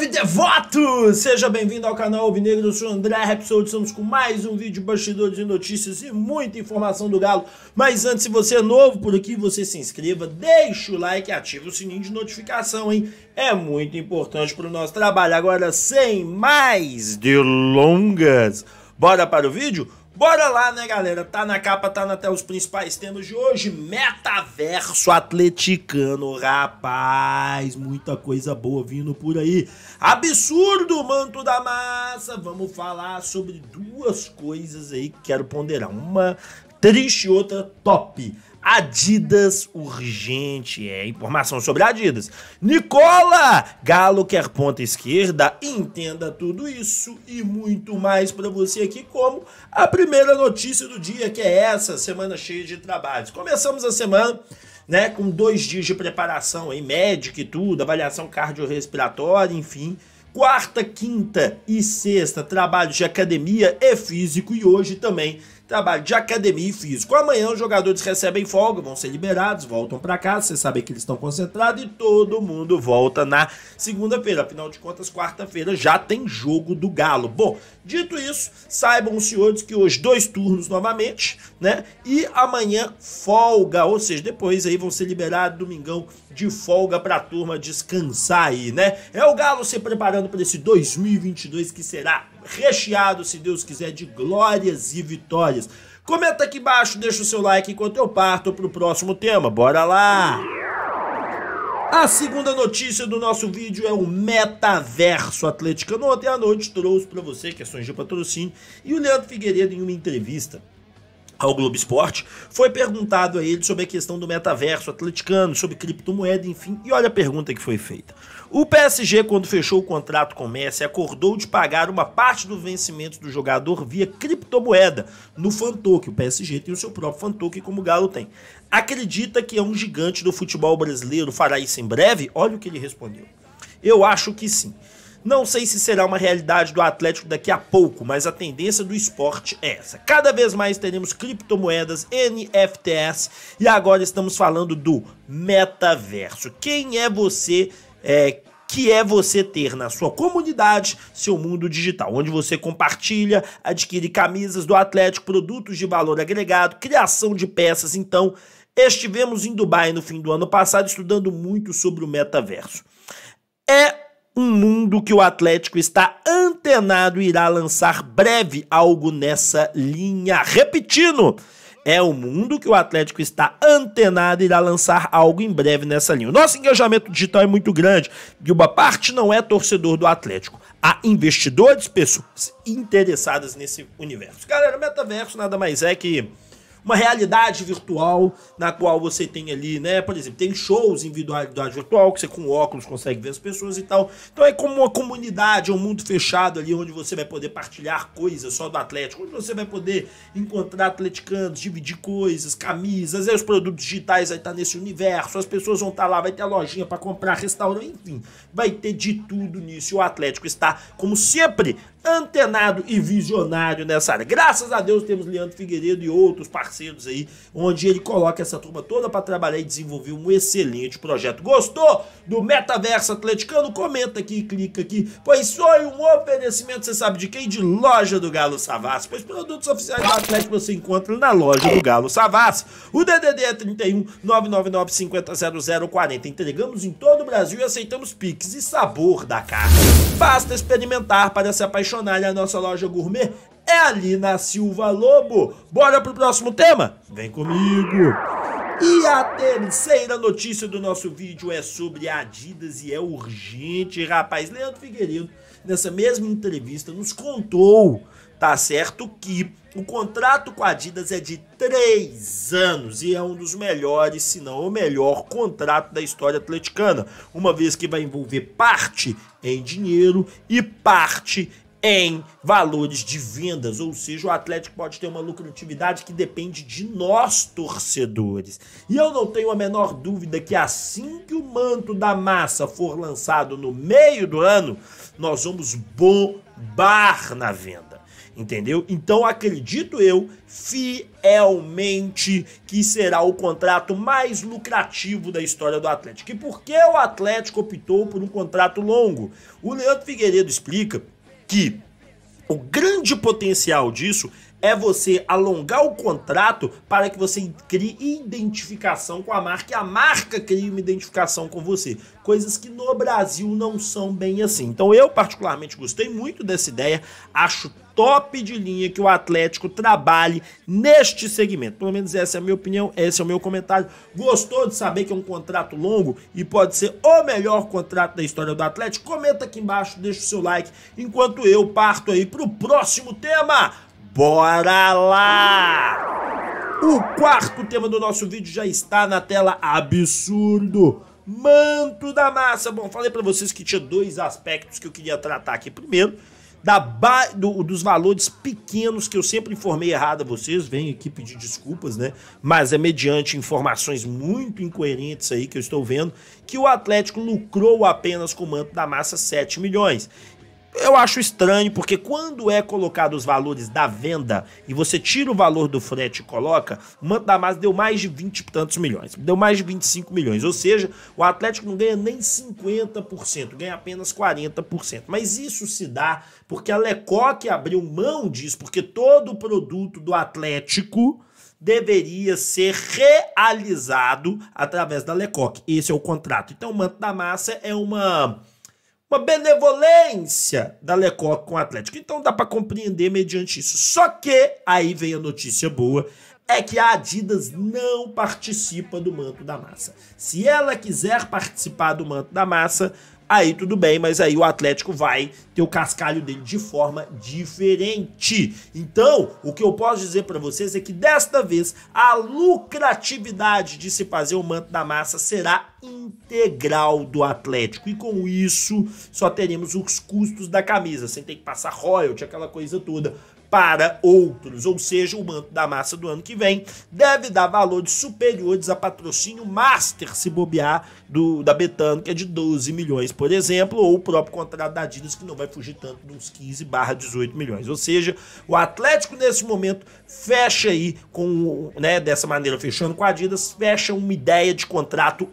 Salve devoto! Seja bem-vindo ao canal Alvinegro, eu sou o André Repsol, estamos com mais um vídeo bastidores de notícias e muita informação do Galo. Mas antes, se você é novo por aqui, você se inscreva, deixa o like e ativa o sininho de notificação, hein? É muito importante para o nosso trabalho. Agora, sem mais delongas, bora para o vídeo? Bora lá, né, galera? Tá na capa, tá na tela os principais temas de hoje. Metaverso atleticano, rapaz. Muita coisa boa vindo por aí. Absurdo, manto da massa. Vamos falar sobre duas coisas aí que quero ponderar. Uma triste, outra top. Adidas urgente. É informação sobre Adidas. Nicola! Galo quer ponta esquerda. Entenda tudo isso e muito mais para você aqui, como a primeira notícia do dia, que é essa semana cheia de trabalhos. Começamos a semana. Né, com dois dias de preparação aí, médica e tudo, avaliação cardiorrespiratória, enfim. Quarta, quinta e sexta, trabalhos de academia e físico, e hoje também trabalho de academia e físico. Amanhã os jogadores recebem folga, vão ser liberados, voltam para casa, você sabe que eles estão concentrados e todo mundo volta na segunda-feira. Afinal de contas, quarta-feira já tem jogo do Galo. Bom, dito isso, saibam os senhores que hoje dois turnos novamente, né? E amanhã folga, ou seja, depois aí vão ser liberados domingão de folga para a turma descansar aí, né? É o Galo se preparando para esse 2022 que será recheado, se Deus quiser, de glórias e vitórias. Comenta aqui embaixo, deixa o seu like enquanto eu parto pro próximo tema. Bora lá! A segunda notícia do nosso vídeo é o metaverso Atlético. Ontem à noite trouxe para você questões de patrocínio e o Leandro Figueiredo em uma entrevista ao Globo Esporte, foi perguntado a ele sobre a questão do metaverso atleticano, sobre criptomoeda, enfim, e olha a pergunta que foi feita. O PSG, quando fechou o contrato com o Messi, acordou de pagar uma parte do vencimento do jogador via criptomoeda no Fantoque. O PSG tem o seu próprio Fantoque, como o Galo tem. Acredita que é um gigante do futebol brasileiro, fará isso em breve? Olha o que ele respondeu. Eu acho que sim. Não sei se será uma realidade do Atlético daqui a pouco, mas a tendência do esporte é essa. Cada vez mais teremos criptomoedas, NFTs e agora estamos falando do metaverso. Quem é você? É, que é você ter na sua comunidade seu mundo digital, onde você compartilha, adquire camisas do Atlético, produtos de valor agregado, criação de peças. Então, estivemos em Dubai no fim do ano passado estudando muito sobre o metaverso um mundo que o Atlético está antenado e irá lançar breve algo nessa linha. Repetindo, é o mundo que o Atlético está antenado e irá lançar algo em breve nessa linha. O nosso engajamento digital é muito grande e uma parte não é torcedor do Atlético. Há investidores, pessoas interessadas nesse universo. Galera, metaverso nada mais é que uma realidade virtual na qual você tem ali, né? Por exemplo, tem shows em virtualidade virtual, que você com óculos consegue ver as pessoas e tal. Então é como uma comunidade, é um mundo fechado ali, onde você vai poder partilhar coisas só do Atlético, onde você vai poder encontrar atleticanos, dividir coisas, camisas, aí os produtos digitais vai estar nesse universo, as pessoas vão estar lá, vai ter a lojinha para comprar, restaurante, enfim, vai ter de tudo nisso. E o Atlético está, como sempre, antenado e visionário nessa área. Graças a Deus temos Leandro Figueiredo e outros parceiros aí, onde ele coloca essa turma toda para trabalhar e desenvolver um excelente projeto. Gostou do Metaverso Atleticano? Comenta aqui e clica aqui, pois foi um oferecimento, você sabe de quem? De Loja do Galo Savassi, pois produtos oficiais do Atlético você encontra na Loja do Galo Savassi. O DDD é 31 999 50 Entregamos em todo o Brasil e aceitamos Pix e sabor da carne. Basta experimentar para se apaixonar na a nossa loja gourmet é ali na Silva Lobo. Bora pro próximo tema? Vem comigo! E a terceira notícia do nosso vídeo é sobre Adidas e é urgente, rapaz. Leandro Figueiredo, nessa mesma entrevista, nos contou, tá certo, que o contrato com a Adidas é de três anos e é um dos melhores, se não o melhor contrato da história atleticana, uma vez que vai envolver parte em dinheiro e parte em valores de vendas, ou seja, o Atlético pode ter uma lucratividade que depende de nós torcedores. E eu não tenho a menor dúvida que assim que o manto da massa for lançado no meio do ano, nós vamos bombar na venda. Entendeu? Então acredito eu fielmente que será o contrato mais lucrativo da história do Atlético. E por que o Atlético optou por um contrato longo? O Leandro Figueiredo explica que o grande potencial disso é você alongar o contrato para que você crie identificação com a marca e a marca crie uma identificação com você. Coisas que no Brasil não são bem assim. Então eu particularmente gostei muito dessa ideia, acho top de linha que o Atlético trabalhe neste segmento. Pelo menos essa é a minha opinião, esse é o meu comentário. Gostou de saber que é um contrato longo e pode ser o melhor contrato da história do Atlético? Comenta aqui embaixo, deixa o seu like, enquanto eu parto aí para o próximo tema. Bora lá! O quarto tema do nosso vídeo já está na tela. Absurdo! Manto da massa. Bom, falei para vocês que tinha dois aspectos que eu queria tratar aqui. Primeiro, da ba... do, dos valores pequenos que eu sempre informei errado a vocês, venho aqui pedir desculpas, né? Mas é mediante informações muito incoerentes aí que eu estou vendo que o Atlético lucrou apenas com o manto da massa 7 milhões eu acho estranho, porque quando é colocado os valores da venda e você tira o valor do frete e coloca, o Massa deu mais de 20 e tantos milhões, deu mais de 25 milhões. Ou seja, o Atlético não ganha nem 50%, ganha apenas 40%. Mas isso se dá porque a Lecoque abriu mão disso, porque todo o produto do Atlético deveria ser realizado através da Lecoque. Esse é o contrato. Então, o Manto da Massa é uma uma benevolência da Lecoque com o Atlético. Então dá para compreender mediante isso. Só que, aí vem a notícia boa, é que a Adidas não participa do manto da massa. Se ela quiser participar do manto da massa, aí tudo bem, mas aí o Atlético vai ter o cascalho dele de forma diferente. Então, o que eu posso dizer para vocês é que desta vez a lucratividade de se fazer o manto da massa será integral do Atlético. E com isso, só teremos os custos da camisa, sem ter que passar royalty, aquela coisa toda para outros, ou seja, o manto da massa do ano que vem deve dar valores superiores a patrocínio master, se bobear, do, da Betano, que é de 12 milhões, por exemplo, ou o próprio contrato da Adidas, que não vai fugir tanto dos 15 barra 18 milhões. Ou seja, o Atlético, nesse momento, fecha aí com, né, dessa maneira, fechando com a Adidas, fecha uma ideia de contrato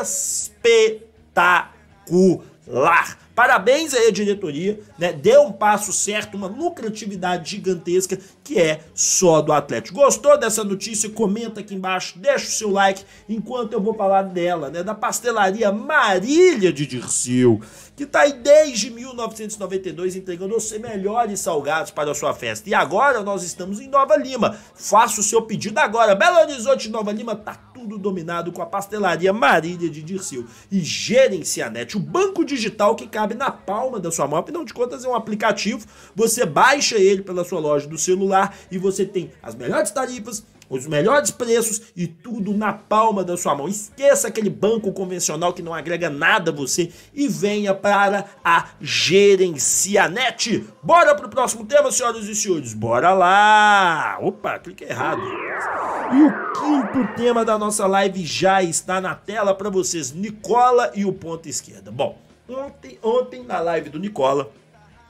espetacular. Parabéns aí à diretoria, né? Deu um passo certo, uma lucratividade gigantesca que é só do Atlético. Gostou dessa notícia? Comenta aqui embaixo, deixa o seu like enquanto eu vou falar dela, né? Da pastelaria Marília de Dirceu, que tá aí desde 1992 entregando os melhores salgados para a sua festa. E agora nós estamos em Nova Lima. Faça o seu pedido agora. Belo Horizonte, Nova Lima, tá tudo dominado com a pastelaria Marília de Dirceu e Gerencianet, o banco digital que cabe na palma da sua mão. Afinal de contas, é um aplicativo, você baixa ele pela sua loja do celular e você tem as melhores tarifas, os melhores preços e tudo na palma da sua mão. Esqueça aquele banco convencional que não agrega nada a você e venha para a Gerencianet. Bora pro próximo tema, senhoras e senhores. Bora lá. Opa, cliquei errado. E o quinto tema da nossa live já está na tela para vocês, Nicola e o ponto esquerda. Bom, ontem, ontem na live do Nicola,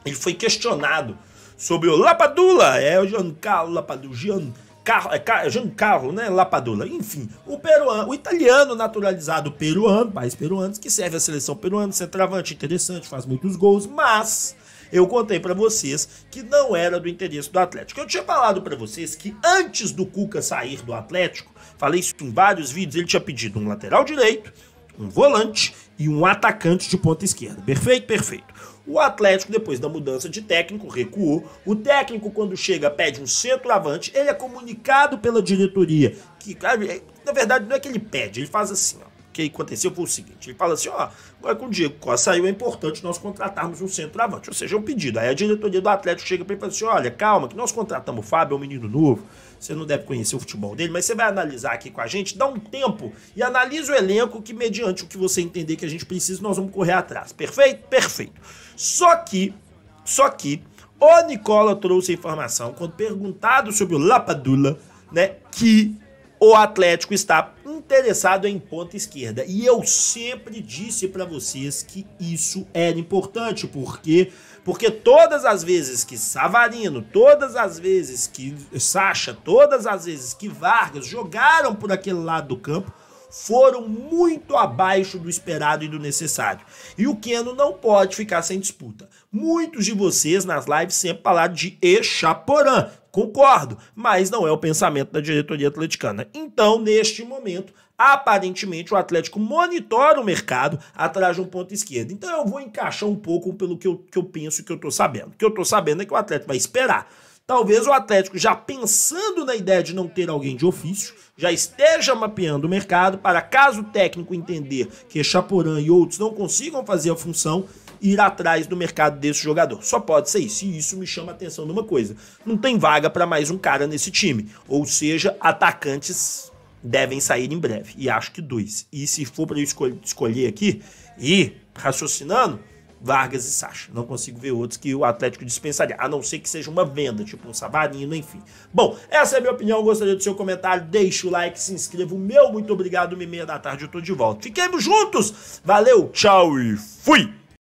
ele foi questionado sobre o Lapadula, é o Giancarlo Lapadula, Giancarlo carro, é, Jean Carlo, né, Lapadula, enfim, o peruano, o italiano naturalizado peruano, país peruano, que serve a seleção peruana, centroavante interessante, faz muitos gols, mas eu contei para vocês que não era do interesse do Atlético. Eu tinha falado para vocês que antes do Cuca sair do Atlético, falei isso em vários vídeos, ele tinha pedido um lateral direito, um volante e um atacante de ponta esquerda. Perfeito, perfeito. O Atlético, depois da mudança de técnico, recuou. O técnico, quando chega, pede um centroavante. Ele é comunicado pela diretoria. Que, é, na verdade, não é que ele pede, ele faz assim, ó. O que aconteceu foi o seguinte: ele fala assim, ó, agora com o Diego Costa saiu, é importante nós contratarmos um centroavante. Ou seja, é um pedido. Aí a diretoria do Atlético chega para ele e fala assim: olha, calma, que nós contratamos o Fábio, é um menino novo você não deve conhecer o futebol dele, mas você vai analisar aqui com a gente, dá um tempo e analisa o elenco que, mediante o que você entender que a gente precisa, nós vamos correr atrás. Perfeito? Perfeito. Só que, só que, o Nicola trouxe a informação, quando perguntado sobre o Lapadula, né, que o Atlético está interessado em ponta esquerda. E eu sempre disse para vocês que isso era importante, porque porque todas as vezes que Savarino, todas as vezes que Sacha, todas as vezes que Vargas jogaram por aquele lado do campo, foram muito abaixo do esperado e do necessário. E o Keno não pode ficar sem disputa. Muitos de vocês nas lives sempre falaram de Echaporã, concordo, mas não é o pensamento da diretoria atleticana. Então, neste momento, aparentemente o Atlético monitora o mercado atrás de um ponto esquerdo. Então eu vou encaixar um pouco pelo que eu, que eu penso que eu tô sabendo. O que eu tô sabendo é que o Atlético vai esperar. Talvez o Atlético, já pensando na ideia de não ter alguém de ofício, já esteja mapeando o mercado para, caso o técnico entender que Chaporã e outros não consigam fazer a função, ir atrás do mercado desse jogador. Só pode ser isso. E isso me chama a atenção numa coisa: não tem vaga para mais um cara nesse time. Ou seja, atacantes devem sair em breve. E acho que dois. E se for para eu escolher aqui, e raciocinando, Vargas e Sacha. Não consigo ver outros que o Atlético dispensaria, a não ser que seja uma venda, tipo um Savarino, enfim. Bom, essa é a minha opinião, gostaria do seu comentário, deixa o like, se inscreva, o meu muito obrigado, Me meia da tarde eu tô de volta. Fiquemos juntos, valeu, tchau e fui!